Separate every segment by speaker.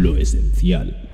Speaker 1: lo esencial.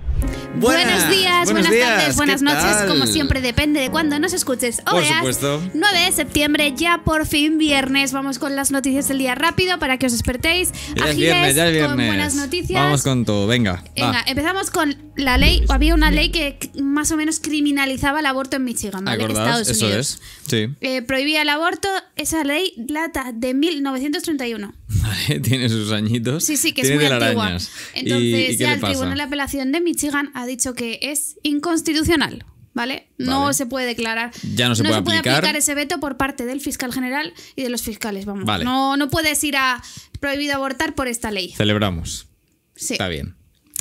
Speaker 1: Buenos días, buenas tardes, buenas noches, como siempre,
Speaker 2: depende de cuándo nos escuches. Hoy por 9 de septiembre, ya por fin viernes. Vamos con las noticias del día rápido para que os despertéis. Agiles, con buenas noticias. Vamos
Speaker 1: con todo, venga.
Speaker 2: empezamos con la ley. Había una ley que más o menos criminalizaba el aborto en Michigan, Estados Unidos. Sí. Eh, prohibía el aborto, esa ley data de 1931.
Speaker 1: Vale, tiene sus añitos. Sí, sí, que es muy antigua. Entonces, ya el Tribunal de
Speaker 2: Apelación de Michigan ha dicho que es inconstitucional. ¿Vale? No se puede declarar. Ya no se, puede, aplicar. ese veto por parte del fiscal general y de los fiscales. Vamos. No, no puedes ir a prohibido abortar por esta ley.
Speaker 1: Celebramos.
Speaker 2: Sí. Está bien.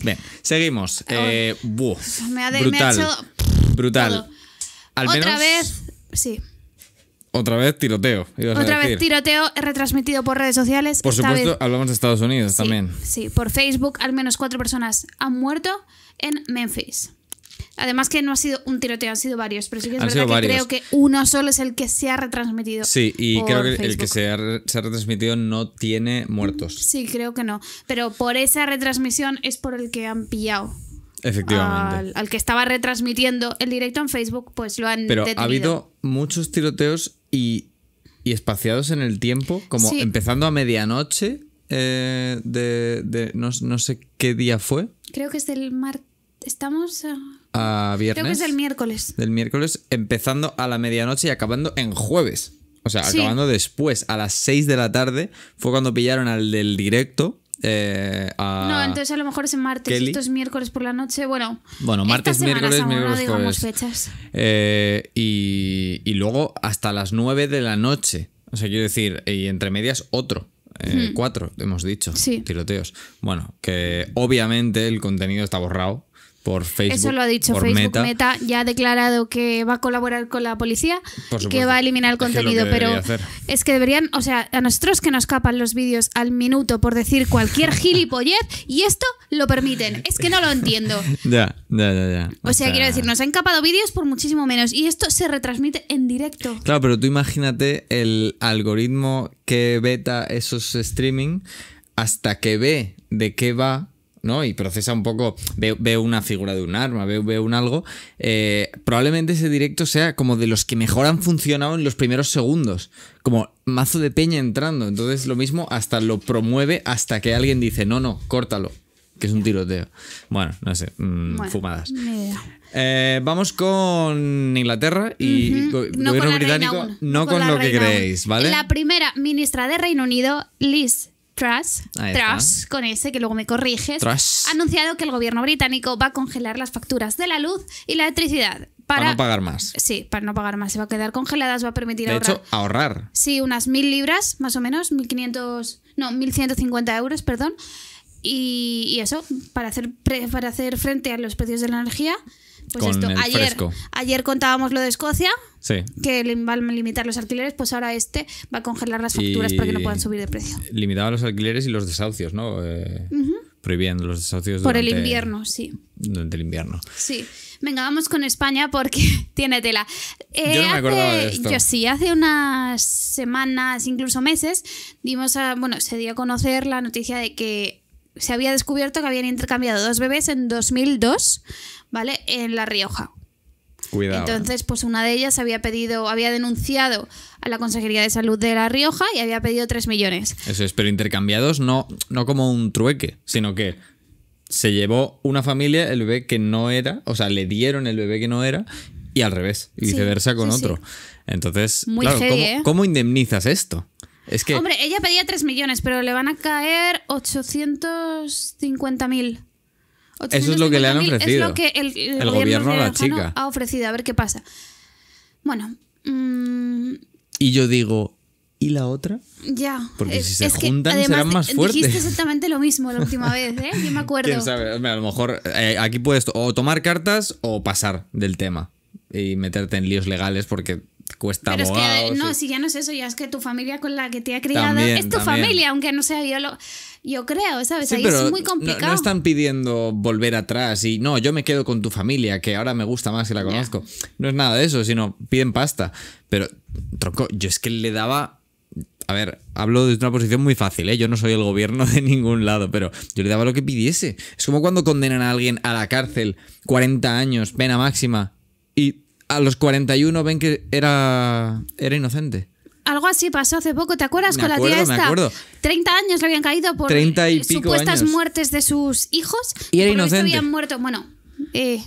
Speaker 1: Bien, seguimos. Eh, me, ha brutal, Al Otra vez. Sí. Otra vez tiroteo. Otra vez
Speaker 2: tiroteo retransmitido por redes sociales. Por supuesto,
Speaker 1: hablamos de Estados Unidos también.
Speaker 2: Sí, por Facebook al menos cuatro personas han muerto en Memphis. Además que no ha sido un tiroteo, han sido varios, pero sí que es verdad que creo que uno solo es el que se ha retransmitido. Sí, y creo que el que
Speaker 1: se ha, retransmitido no tiene muertos.
Speaker 2: Sí, creo que no. Pero por esa retransmisión es por el que han pillado.
Speaker 1: Efectivamente.
Speaker 2: Al, que estaba retransmitiendo el directo en Facebook, pues lo han... Pero ha habido
Speaker 1: muchos tiroteos y, espaciados en el tiempo, como empezando a medianoche eh, de, no, sé qué día fue.
Speaker 2: Creo que es del martes. Estamos
Speaker 1: a... viernes. Creo que es del
Speaker 2: miércoles.
Speaker 1: Del miércoles, empezando a la medianoche y acabando en jueves. O sea, acabando después, a las 6 de la tarde, fue cuando pillaron al del directo eh, no, entonces
Speaker 2: a lo mejor es martes, esto es miércoles por la noche. Bueno,
Speaker 1: bueno martes, miércoles, miércoles, eh, y, luego hasta las 9 de la noche. O sea, quiero decir, y entre medias otro. Eh, hmm. Cuatro, hemos dicho. Tiroteos. Bueno, que obviamente el contenido está borrado por Facebook. Eso lo ha dicho Facebook. Meta.
Speaker 2: ya ha declarado que va a colaborar con la policía y que va a eliminar el contenido. pero es que deberían, o sea, a nosotros que nos capan los vídeos al minuto por decir cualquier gilipollez y esto lo permiten. Es que no lo entiendo.
Speaker 1: ya, ya, ya, ya. O,
Speaker 2: sea, sea, quiero decir, nos han capado vídeos por muchísimo menos y esto se retransmite en directo.
Speaker 1: Claro, pero tú imagínate el algoritmo que beta esos streaming hasta que ve de qué va ¿no? Y procesa un poco, ve una figura de un arma, ve un algo. Eh, probablemente ese directo sea como de los que mejor han funcionado en los primeros segundos. Como mazo de peña entrando. Entonces lo mismo hasta lo promueve hasta que alguien dice, no, no, córtalo. Que es un tiroteo. Bueno, no sé, mm, fumadas. Eh, vamos con Inglaterra y gobierno británico, no, con lo que creéis, ¿vale? La
Speaker 2: primera ministra de Reino Unido, Liz Truss, con ese que luego me corriges, ha anunciado que el gobierno británico va a congelar las facturas de la luz y la electricidad. Para, no pagar más. Sí, para no pagar más. Se va a quedar congeladas, va a permitir de ahorrar. hecho, ahorrar. Sí, unas mil libras, más o menos, 1.500, no, 1.150 euros, perdón. Y, eso, para hacer, para hacer frente a los precios de la energía, pues esto, ayer, contábamos lo de Escocia, que van a limitar los alquileres, pues ahora este va a congelar las facturas para que no puedan subir de precio.
Speaker 1: Limitaba los alquileres y los desahucios, ¿no? Eh, Prohibiendo los desahucios. Por el invierno, sí. Durante el invierno.
Speaker 2: Sí. Venga, vamos con España porque tiene tela. yo no me eh, acordaba Yo sí, hace unas semanas, incluso meses, dimos bueno, se dio a conocer la noticia de que se había descubierto que habían intercambiado dos bebés en 2002, ¿vale? En La Rioja.
Speaker 1: Cuidado. ¿eh? Entonces,
Speaker 2: pues una de ellas había pedido, había denunciado a la Consejería de Salud de La Rioja y había pedido 3 millones.
Speaker 1: Eso es, pero intercambiados no, no como un trueque, sino que se llevó una familia el bebé que no era, o sea, le dieron el bebé que no era y al revés, y viceversa con otro. Entonces, claro, ¿eh? ¿cómo indemnizas esto? Hombre,
Speaker 2: ella pedía 3 millones, pero le van a caer 850 mil. Eso es lo que le han ofrecido. que el, gobierno, a la chica ha ofrecido. A ver qué pasa. Bueno. Mm,
Speaker 1: y yo digo, ¿y la otra?
Speaker 2: Ya. Porque si se juntan serán más fuertes. Dijiste exactamente lo mismo la última vez, ¿eh? Yo me acuerdo. A
Speaker 1: lo mejor eh, aquí puedes o tomar cartas o pasar del tema y meterte en líos legales porque cuesta Pero es que, no,
Speaker 2: si ya no es eso, ya es que tu familia con la que te ha criado es tu familia, aunque no sea biólogo. Yo creo, ¿sabes? Ahí es muy complicado. No, están
Speaker 1: pidiendo volver atrás y no, yo me quedo con tu familia, que ahora me gusta más y la conozco. No es nada de eso, sino piden pasta. Pero, tronco, yo es que le daba. A ver, hablo de una posición muy fácil, ¿eh? Yo no soy el gobierno de ningún lado, pero yo le daba lo que pidiese. Es como cuando condenan a alguien a la cárcel, 40 años, pena máxima, y a los 41 ven que era, era inocente.
Speaker 2: Algo así pasó hace poco, ¿te acuerdas con la tía esta? Me acuerdo. 30 años le habían caído por 30 supuestas muertes de sus hijos. Y, era por inocente. habían muerto, bueno, eh,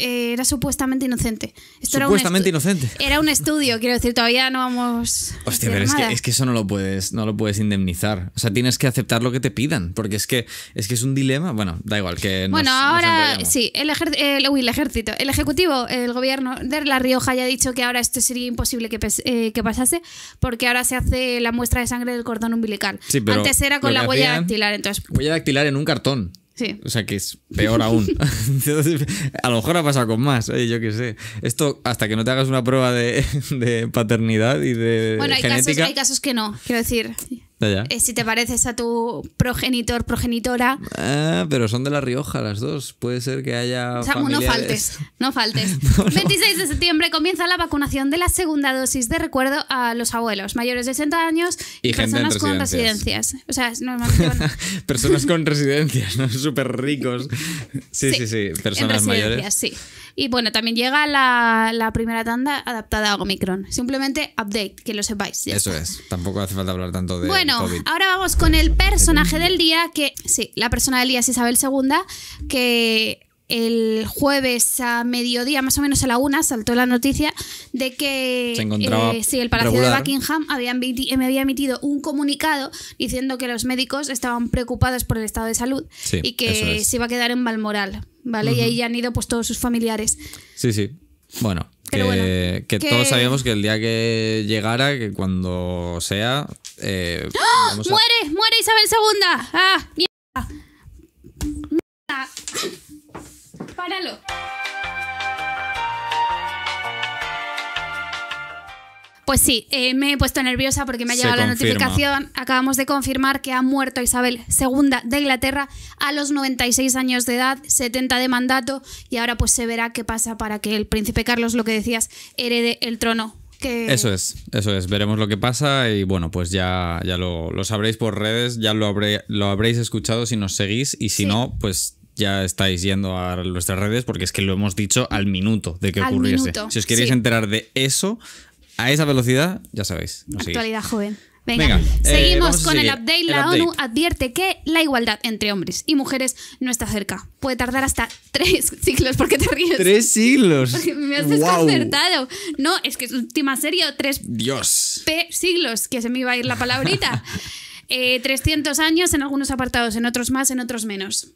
Speaker 2: eh, era supuestamente inocente. Esto era un inocente. Era un estudio, quiero decir, todavía no vamos. Hostia, pero es que, es
Speaker 1: que, eso no lo puedes, no lo puedes indemnizar. O sea, tienes que aceptar lo que te pidan, porque es que es que es un dilema. Bueno, da igual
Speaker 2: que. bueno, ahora sí, el, ejército, el ejecutivo, el gobierno de La Rioja ya ha dicho que ahora esto sería imposible que, eh, pasase, porque ahora se hace la muestra de sangre del cordón umbilical. Antes era con la huella dactilar,
Speaker 1: Huella dactilar en un cartón. O sea que es peor aún. a lo mejor ha pasado con más, eh, yo qué sé. Esto hasta que no te hagas una prueba de, paternidad y de... Bueno, genética, hay
Speaker 2: casos que no, quiero decir. Eh, si te pareces a tu progenitor, progenitora.
Speaker 1: Ah, pero son de La Rioja las dos. Puede ser que haya. O sea, no faltes.
Speaker 2: No faltes. 26 de septiembre comienza la vacunación de la segunda dosis de recuerdo a los abuelos mayores de 60 años
Speaker 1: y, personas con residencias. O sea, personas con residencias, ¿no? Súper ricos. Sí, sí, sí. Personas mayores.
Speaker 2: Sí. Y bueno, también llega la, primera tanda adaptada a Omicron. Simplemente update, que lo sepáis. Eso
Speaker 1: es. Tampoco hace falta hablar tanto
Speaker 2: de ahora vamos con el personaje del día, que sí, la persona del día es Isabel II, que el jueves a mediodía, más o menos a la una, saltó la noticia de que eh, sí, el Palacio de Buckingham me eh, había emitido un comunicado diciendo que los médicos estaban preocupados por el estado de salud y que se iba a quedar en Balmoral, ¿vale? Y ahí han ido pues todos sus familiares.
Speaker 1: Sí, sí. Bueno, que, todos sabíamos que el día que llegara, que cuando sea. Eh, ¡Ah! ¡Muere!
Speaker 2: ¡Muere Isabel Segunda! ¡Ah! ¡Mierda! ¡Mierda! ¡Páralo! Pues sí, eh, me he puesto nerviosa porque me ha llegado la notificación. Acabamos de confirmar que ha muerto Isabel II de Inglaterra a los 96 años de edad, 70 de mandato, y ahora pues se verá qué pasa para que el príncipe Carlos, lo que decías, herede el trono. Eso
Speaker 1: es, eso es. Veremos lo que pasa y bueno, pues ya, ya lo, sabréis por redes, ya lo, habré, lo habréis escuchado si nos seguís y si no, pues ya estáis yendo a nuestras redes porque es que lo hemos dicho al minuto de que ocurriese. si os queréis enterar de eso, a esa velocidad, ya sabéis. Actualidad
Speaker 2: joven. Venga, eh, seguimos con el update. La ONU advierte que la igualdad entre hombres y mujeres no está cerca. Puede tardar hasta tres siglos. porque te ríes? ¿Tres siglos? me has desconcertado. No, es que es última serie, tres Dios. siglos, que se me iba a ir la palabrita. 300 eh, años en algunos apartados, en otros más, en otros menos.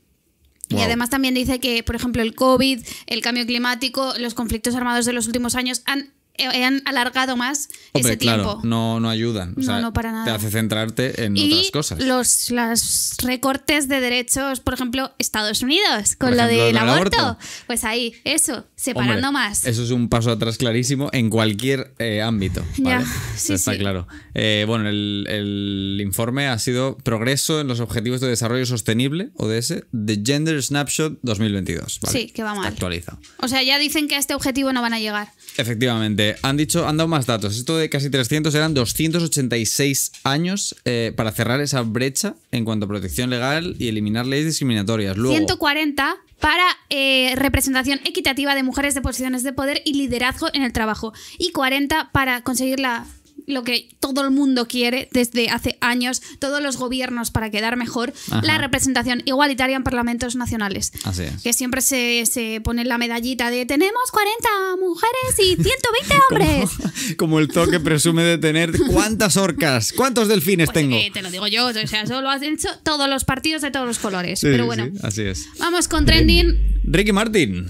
Speaker 2: Y además también dice que, por ejemplo, el COVID, el cambio climático, los conflictos armados de los últimos años han eh, han alargado más ese tiempo.
Speaker 1: No, no ayudan. no, para nada. Te hace centrarte en otras cosas.
Speaker 2: Los los recortes de derechos, por ejemplo, Estados Unidos, con lo del aborto. Pues ahí, eso, separando más. Eso
Speaker 1: es un paso atrás clarísimo en cualquier eh, ámbito. Ya, sí, está claro. Eh, bueno, el, informe ha sido Progreso en los Objetivos de Desarrollo Sostenible, ODS, de Gender Snapshot 2022. Sí, que va mal. Actualizado.
Speaker 2: O sea, ya dicen que a este objetivo no van a llegar.
Speaker 1: Efectivamente han dicho, han dado más datos. Esto de casi 300 eran 286 años eh, para cerrar esa brecha en cuanto a protección legal y eliminar leyes discriminatorias.
Speaker 2: 140 para eh, representación equitativa de mujeres de posiciones de poder y liderazgo en el trabajo. Y 40 para conseguir la lo que todo el mundo quiere desde hace años, todos los gobiernos para quedar mejor, la representación igualitaria en parlamentos nacionales. Así es. Que siempre se, se pone la medallita de tenemos 40 mujeres y 120 hombres.
Speaker 1: como, el toque presume de tener cuántas orcas, cuántos delfines pues, tengo. Eh, te
Speaker 2: lo digo yo, o sea, eso lo han hecho todos los partidos de todos los colores. Pero bueno, así es. Vamos con Trending.
Speaker 1: Ricky Martin.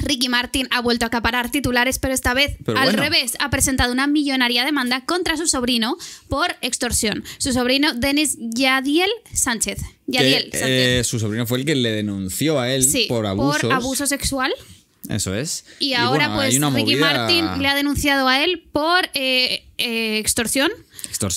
Speaker 2: Ricky Martin ha vuelto a acaparar titulares, pero esta vez al revés. Ha presentado una millonaria demanda contra su sobrino por extorsión. Su sobrino, Denis Yadiel Sánchez. Yadiel eh,
Speaker 1: Sánchez. su sobrino fue el que le denunció a él por abusos. Por abuso sexual. Eso es. Y, ahora, pues, Ricky Martin le ha
Speaker 2: denunciado a él por eh, eh, extorsión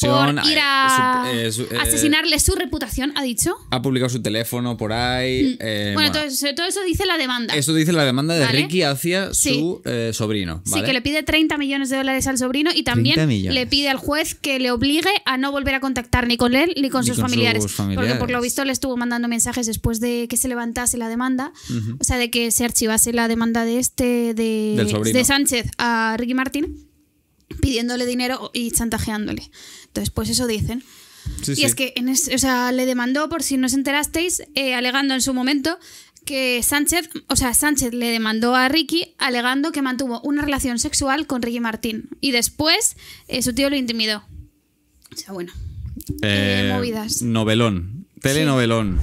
Speaker 1: por ir a eh, eh, asesinarle
Speaker 2: su reputación, ha dicho.
Speaker 1: Ha publicado su teléfono por ahí. Mm. Eh, bueno, Todo,
Speaker 2: eso, dice la demanda. Eso
Speaker 1: dice la demanda de Ricky hacia su sobrino. Sí, que le
Speaker 2: pide 30 millones de dólares al sobrino y también le pide al juez que le obligue a no volver a contactar ni con él ni con, sus, familiares, Porque por lo visto le estuvo mandando mensajes después de que se levantase la demanda. O sea, de que se archivase la demanda de este, de, de Sánchez a Ricky Martín pidiéndole dinero y chantajeándole. Entonces, pues eso dicen. y es que o sea, le demandó, por si no os enterasteis, eh, alegando en su momento que Sánchez, o sea, Sánchez le demandó a Ricky alegando que mantuvo una relación sexual con Ricky Martín. Y después eh, su tío lo intimidó. O sea, bueno.
Speaker 1: Eh, movidas. Novelón. Telenovelón.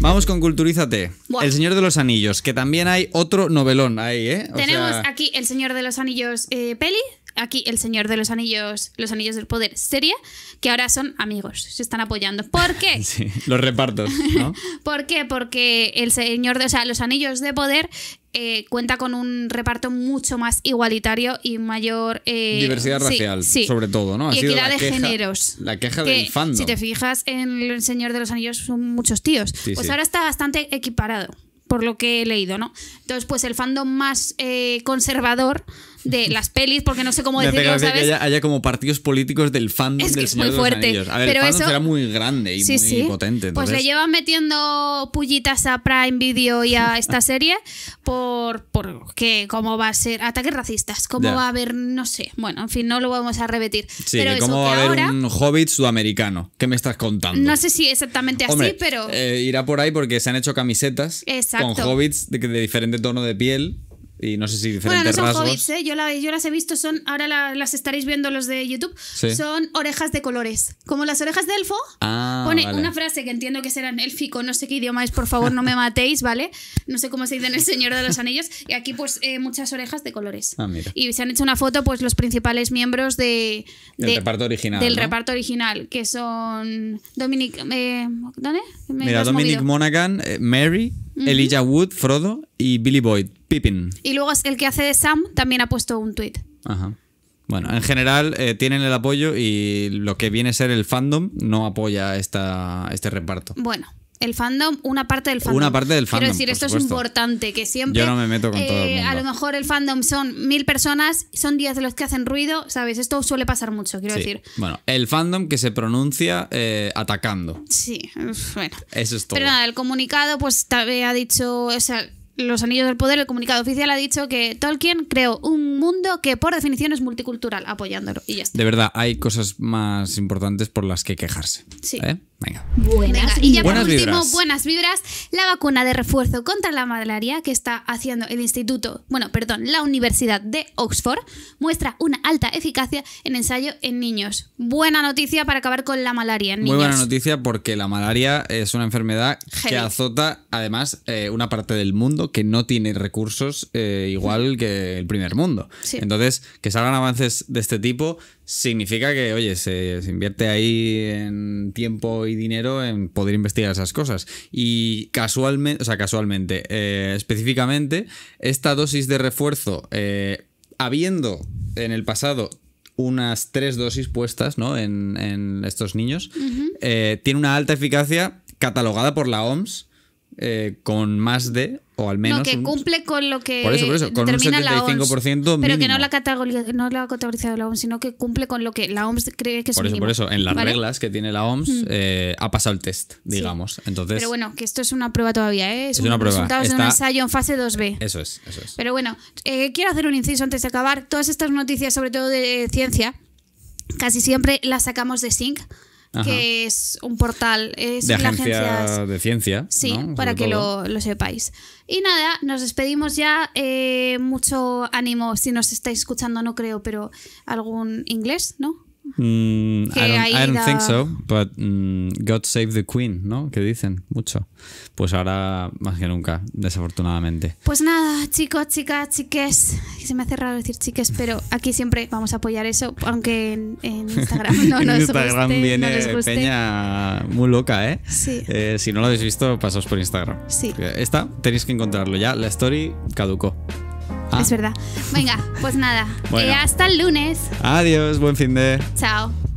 Speaker 1: Vamos con Culturízate. El Señor de los Anillos, que también hay otro novelón ahí, ¿eh? Tenemos
Speaker 2: aquí El Señor de los Anillos peli aquí El Señor de los Anillos, Los Anillos del Poder serie, que ahora son amigos, se están apoyando. ¿Por qué?
Speaker 1: Sí, los repartos, ¿no?
Speaker 2: ¿Por qué? Porque El Señor de, o sea, Los Anillos de Poder eh, cuenta con un reparto mucho más igualitario y mayor... Eh, Diversidad racial, sobre todo, ¿no? y la de géneros.
Speaker 1: La queja del fandom. Si te
Speaker 2: fijas, en El Señor de los Anillos son muchos tíos. pues ahora está bastante equiparado, por lo que he leído, ¿no? Entonces, pues el fandom más eh, conservador de las pelis, porque no sé cómo decirlo, haya,
Speaker 1: como partidos políticos del fandom es del Señor muy fuerte. pero muy grande y muy potente. Pues le llevan
Speaker 2: metiendo pullitas a Prime Video y a esta serie por, que cómo va a ser ataques racistas, cómo va a haber, no sé, bueno, en fin, no lo vamos a repetir. Sí, pero un
Speaker 1: hobbit sudamericano, ¿qué me estás contando? No
Speaker 2: sé si exactamente así, pero...
Speaker 1: Eh, irá por ahí porque se han hecho camisetas con hobbits de, de diferente tono de piel y no sé si diferentes bueno, ¿eh?
Speaker 2: son yo, las he visto, son, ahora las estaréis viendo los de YouTube, son orejas de colores. Como las orejas de elfo, ah, pone una frase que entiendo que será en élfico, no sé qué idioma es, por favor no me matéis, ¿vale? No sé cómo se dice en El Señor de los Anillos, y aquí pues eh, muchas orejas de colores. Ah, y se han hecho una foto pues los principales miembros del
Speaker 1: reparto original. Del reparto
Speaker 2: original, que son Dominic... Eh, mira, Dominic
Speaker 1: Monaghan, Mary, Elijah Wood, Frodo y Billy Boyd.
Speaker 2: Y luego el que hace de Sam también ha puesto un tweet.
Speaker 1: Bueno, en general eh, tienen el apoyo y lo que viene a ser el fandom no apoya esta, este reparto.
Speaker 2: Bueno, el fandom, una parte del fandom. Una parte del fandom. Quiero decir, esto es importante, que siempre. Yo no me meto con eh, todo A lo mejor el fandom son mil personas, son días de los que hacen ruido, ¿sabes? Esto suele pasar mucho, quiero decir.
Speaker 1: Bueno, el fandom que se pronuncia eh, atacando. Sí, bueno. Eso es todo. Pero nada,
Speaker 2: el comunicado, pues también ha dicho. O los Anillos del Poder, el comunicado oficial ha dicho que Tolkien creó un mundo que por definición es multicultural, apoyándolo. Y ya
Speaker 1: De verdad, hay cosas más importantes por las que quejarse. Sí. ¿eh? Venga.
Speaker 2: Buenas. y ya por último, buenas vibras. La vacuna de refuerzo contra la malaria que está haciendo el Instituto, bueno, perdón, la Universidad de Oxford, muestra una alta eficacia en ensayo en niños. Buena noticia para acabar con la malaria en Muy buena noticia
Speaker 1: porque la malaria es una enfermedad que azota, además, eh, una parte del mundo que no tiene recursos eh, igual que el primer mundo. Entonces, que salgan avances de este tipo significa que, oye, se invierte ahí en tiempo y dinero en poder investigar esas cosas. Y casualmente, o sea, casualmente, eh, específicamente, esta dosis de refuerzo, eh, habiendo en el pasado unas tres dosis puestas ¿no? en, estos niños, eh, tiene una alta eficacia catalogada por la OMS. con más de o al menos. No, que
Speaker 2: cumple con lo que. Por La OMS, pero que no la, ha categorizado la OMS, sino que cumple con lo que la OMS cree que es Por eso, por eso, en las reglas
Speaker 1: que tiene la OMS mm. eh, ha pasado el test, digamos. Entonces, pero bueno,
Speaker 2: que esto es una prueba todavía, ¿eh? Es, un una prueba. un ensayo en fase 2B. Eso es, eso es. Pero bueno, eh, quiero hacer un inciso antes de acabar. Todas estas noticias, sobre todo de ciencia, casi siempre las sacamos de Sync que es un portal, es de la
Speaker 1: de ciencia. Sí, para que lo,
Speaker 2: lo, sepáis. Y nada, nos despedimos ya. Eh, mucho ánimo si nos estáis escuchando, no creo, pero algún inglés, ¿no?
Speaker 1: Mm, I, don't, think so, but mm, God save the Queen, ¿no? Que dicen mucho. Pues ahora más que nunca, desafortunadamente.
Speaker 2: Pues nada, chicos, chicas, chiques. Se me hace raro decir chiques, pero aquí siempre vamos a apoyar eso, aunque en, Instagram no en Instagram viene
Speaker 1: Peña muy loca, ¿eh? Sí. Eh, si no lo habéis visto, pasaos por Instagram. Sí. Esta tenéis que encontrarlo ya. La story caducó. Ah. Es
Speaker 2: verdad. Venga, pues nada. Eh, hasta el lunes.
Speaker 1: Adiós, buen fin de.
Speaker 2: Chao.